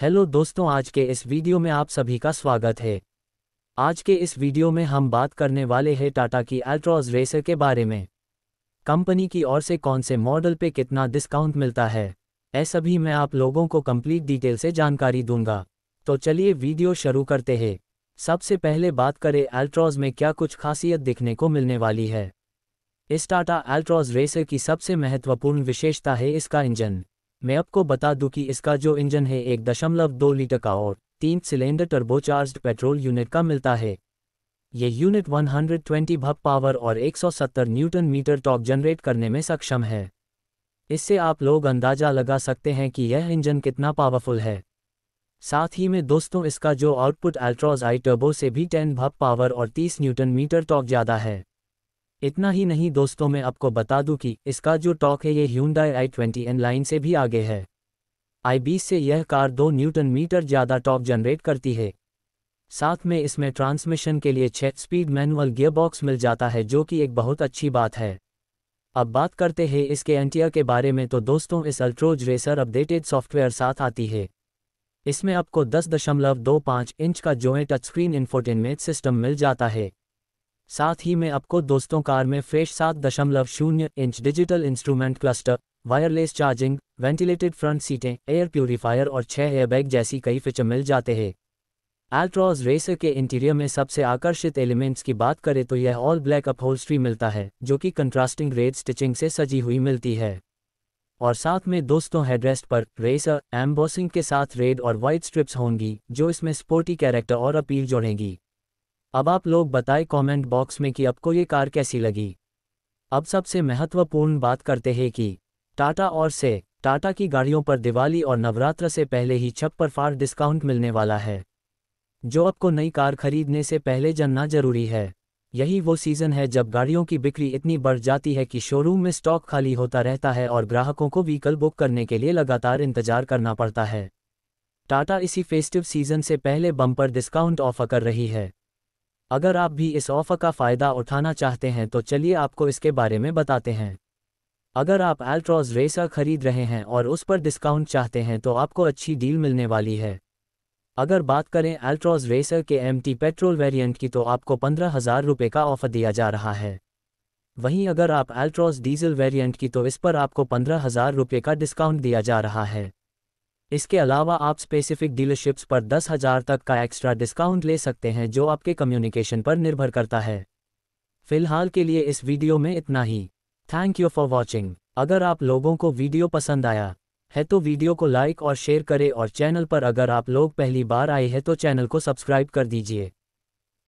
hello दोस्तों आज के इस वीडियो में आप सभी का स्वागत है आज के इस वीडियो में हम बात करने वाले हैं टाटा की अल्ट्रॉज रेसर के बारे में कंपनी की ओर से कौन से मॉडल पे कितना डिस्काउंट मिलता है ऐसा भी मैं आप लोगों को कंप्लीट डिटेल से जानकारी दूंगा तो चलिए वीडियो शुरू करते हैं सबसे पहले बात करें अल्ट्रॉज में क्या कुछ खासियत देखने को मिलने वाली है इस टाटा अल्ट्रॉज रेसर की सबसे महत्वपूर्ण विशेषता है इसका इंजन मैं आपको बता दूं कि इसका जो इंजन है एक दशमलव दो लीटर का और तीन सिलेंडर टर्बोचार्ज पेट्रोल यूनिट का मिलता है ये यूनिट 120 हंड्रेड पावर और 170 न्यूटन मीटर टॉप जनरेट करने में सक्षम है इससे आप लोग अंदाजा लगा सकते हैं कि यह इंजन कितना पावरफुल है साथ ही में दोस्तों इसका जो आउटपुट अल्ट्रोज आई टर्बो से भी 10 भप पावर और 30 न्यूटन मीटर टॉक ज़्यादा है इतना ही नहीं दोस्तों मैं आपको बता दूं कि इसका जो टॉक है ये Hyundai i twenty N line से भी आगे है आई बीस से यह कार दो न्यूटन मीटर ज़्यादा टॉक जनरेट करती है साथ में इसमें ट्रांसमिशन के लिए छः स्पीड मैनुअल गियरबॉक्स मिल जाता है जो कि एक बहुत अच्छी बात है अब बात करते हैं इसके एंटिया के बारे में तो दोस्तों इस अल्ट्रोज रेसर अपडेटेड सॉफ्टवेयर साथ आती है इसमें आपको 10.25 इंच का जो है टच स्क्रीन इन्फोटेनमेंट सिस्टम मिल जाता है साथ ही में आपको दोस्तों कार में फ्रेश सात दशमलव शून्य inch digital instrument cluster wireless charging ventilated front सीटें एयर प्योरीफायर और छह एयरबैग जैसी कई फीचर मिल जाते हैं एल्ट्रॉज रेसर के इंटीरियर में सबसे आकर्षित एलिमेंट्स की बात करें तो यह ऑल ब्लैक अपहोल्स्ट्री मिलता है जो कि कंट्रास्टिंग रेड स्टिचिंग से सजी हुई मिलती है और साथ में दोस्तों हेडरेस्ट पर रेसर एम्बोसिंग के साथ रेड और वाइट स्ट्रिप्स होंगी जो इसमें स्पोर्टी कैरेक्टर और अपील जोड़ेंगी अब आप लोग बताएं कमेंट बॉक्स में कि आपको ये कार कैसी लगी अब सबसे महत्वपूर्ण बात करते हैं कि टाटा और से टाटा की गाड़ियों पर दिवाली और नवरात्र से पहले ही छप पर फार डिस्काउंट मिलने वाला है जो आपको नई कार खरीदने से पहले जानना जरूरी है यही वो सीज़न है जब गाड़ियों की बिक्री इतनी बढ़ जाती है कि शोरूम में स्टॉक खाली होता रहता है और ग्राहकों को व्हीकल बुक करने के लिए लगातार इंतजार करना पड़ता है टाटा इसी फेस्टिव सीज़न से पहले बम्पर डिस्काउंट ऑफर कर रही है अगर आप भी इस ऑफर का फ़ायदा उठाना चाहते हैं तो चलिए आपको इसके बारे में बताते हैं अगर आप एल्ट्रॉज रेसर खरीद रहे हैं और उस पर डिस्काउंट चाहते हैं तो आपको अच्छी डील मिलने वाली है अगर बात करें एल्ट्रॉज रेसर के एम पेट्रोल वेरिएंट की तो आपको पंद्रह हज़ार रुपये का ऑफ़र दिया जा रहा है वहीं अगर आप एल्ट्रॉज डीजल वेरिएंट की तो इस पर आपको पंद्रह हज़ार रुपये का डिस्काउंट दिया जा रहा है इसके अलावा आप स्पेसिफिक डीलरशिप्स पर दस हजार तक का एक्स्ट्रा डिस्काउंट ले सकते हैं जो आपके कम्युनिकेशन पर निर्भर करता है फिलहाल के लिए इस वीडियो में इतना ही थैंक यू फॉर वॉचिंग अगर आप लोगों को वीडियो पसंद आया है तो वीडियो को लाइक और शेयर करें और चैनल पर अगर आप लोग पहली बार आए हैं तो चैनल को सब्सक्राइब कर दीजिए